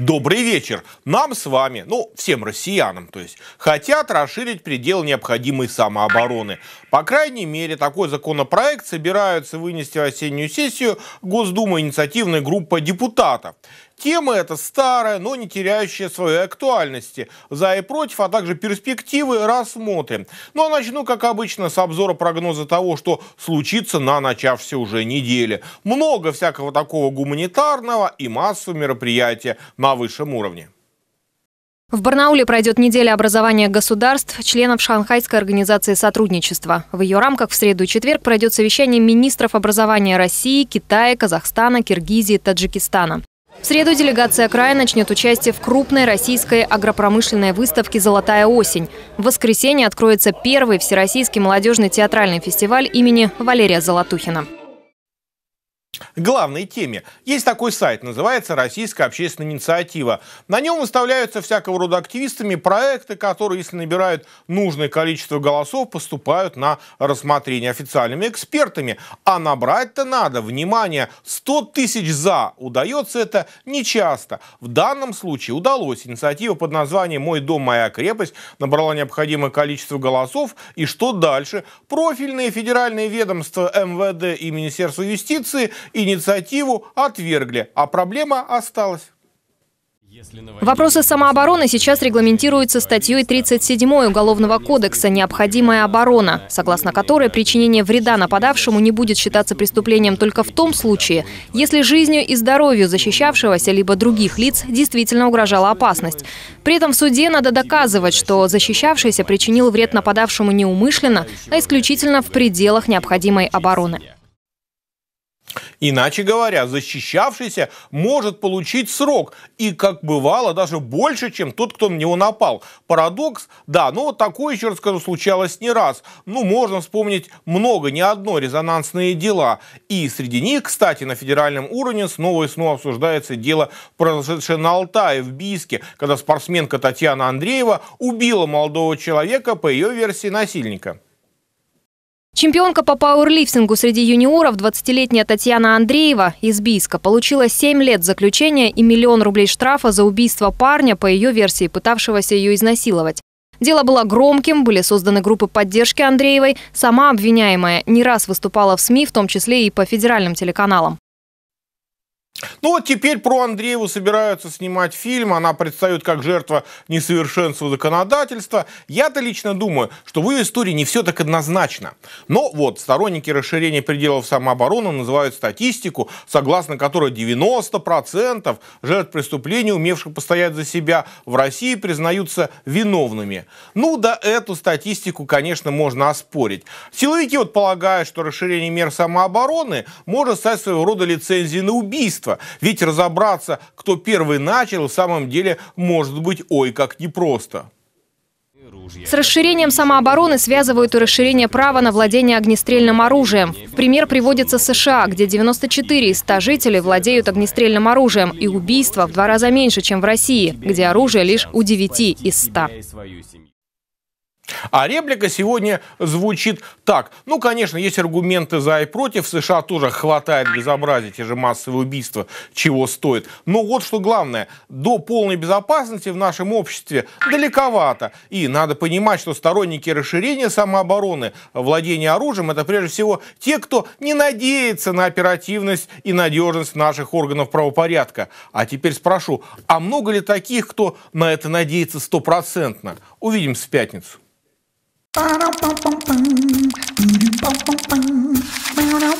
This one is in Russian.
Добрый вечер. Нам с вами, ну, всем россиянам, то есть, хотят расширить предел необходимой самообороны. По крайней мере, такой законопроект собираются вынести в осеннюю сессию Госдумы инициативной группы депутатов. Тема эта старая, но не теряющая своей актуальности. За и против, а также перспективы рассмотрим. Ну а начну, как обычно, с обзора прогноза того, что случится на начавшейся уже неделе. Много всякого такого гуманитарного и массу мероприятия на высшем уровне. В Барнауле пройдет неделя образования государств, членов Шанхайской организации сотрудничества. В ее рамках в среду и четверг пройдет совещание министров образования России, Китая, Казахстана, Киргизии, Таджикистана. В среду делегация края начнет участие в крупной российской агропромышленной выставке «Золотая осень». В воскресенье откроется первый всероссийский молодежный театральный фестиваль имени Валерия Золотухина главной теме. Есть такой сайт, называется «Российская общественная инициатива». На нем выставляются всякого рода активистами проекты, которые, если набирают нужное количество голосов, поступают на рассмотрение официальными экспертами. А набрать-то надо, внимание, 100 тысяч «за». Удается это нечасто. В данном случае удалось. Инициатива под названием «Мой дом, моя крепость» набрала необходимое количество голосов. И что дальше? Профильные федеральные ведомства МВД и Министерство юстиции инициативу отвергли, а проблема осталась. Вопросы самообороны сейчас регламентируются статьей 37 Уголовного кодекса «Необходимая оборона», согласно которой причинение вреда нападавшему не будет считаться преступлением только в том случае, если жизнью и здоровью защищавшегося либо других лиц действительно угрожала опасность. При этом в суде надо доказывать, что защищавшийся причинил вред нападавшему неумышленно, а исключительно в пределах необходимой обороны. Иначе говоря, защищавшийся может получить срок, и, как бывало, даже больше, чем тот, кто на него напал. Парадокс? Да, но вот такое, еще раз скажу, случалось не раз. Ну, можно вспомнить много, не одно резонансные дела. И среди них, кстати, на федеральном уровне снова и снова обсуждается дело, произошедшее на Алтае, в Бийске, когда спортсменка Татьяна Андреева убила молодого человека, по ее версии, насильника. Чемпионка по пауэрлифтингу среди юниоров 20-летняя Татьяна Андреева из Бийска получила 7 лет заключения и миллион рублей штрафа за убийство парня, по ее версии, пытавшегося ее изнасиловать. Дело было громким, были созданы группы поддержки Андреевой. Сама обвиняемая не раз выступала в СМИ, в том числе и по федеральным телеканалам. Ну вот теперь про Андрееву собираются снимать фильм, она предстает как жертва несовершенства законодательства. Я-то лично думаю, что в ее истории не все так однозначно. Но вот сторонники расширения пределов самообороны называют статистику, согласно которой 90% жертв преступлений, умевших постоять за себя в России, признаются виновными. Ну да, эту статистику, конечно, можно оспорить. Силовики вот полагают, что расширение мер самообороны может стать своего рода лицензией на убийство, общества. Ведь разобраться, кто первый начал, в самом деле может быть ой как непросто. С расширением самообороны связывают и расширение права на владение огнестрельным оружием. В пример приводится США, где 94 из 100 жителей владеют огнестрельным оружием, и убийства в два раза меньше, чем в России, где оружие лишь у 9 из 100. А реплика сегодня звучит так. Ну, конечно, есть аргументы за и против. США тоже хватает безобразия, те же массовые убийства, чего стоит. Но вот что главное. До полной безопасности в нашем обществе далековато. И надо понимать, что сторонники расширения самообороны, владения оружием, это прежде всего те, кто не надеется на оперативность и надежность наших органов правопорядка. А теперь спрошу, а много ли таких, кто на это надеется стопроцентно? Увидимся в пятницу. Bum bum bum bum bum doo-doo-bum-bum-bum,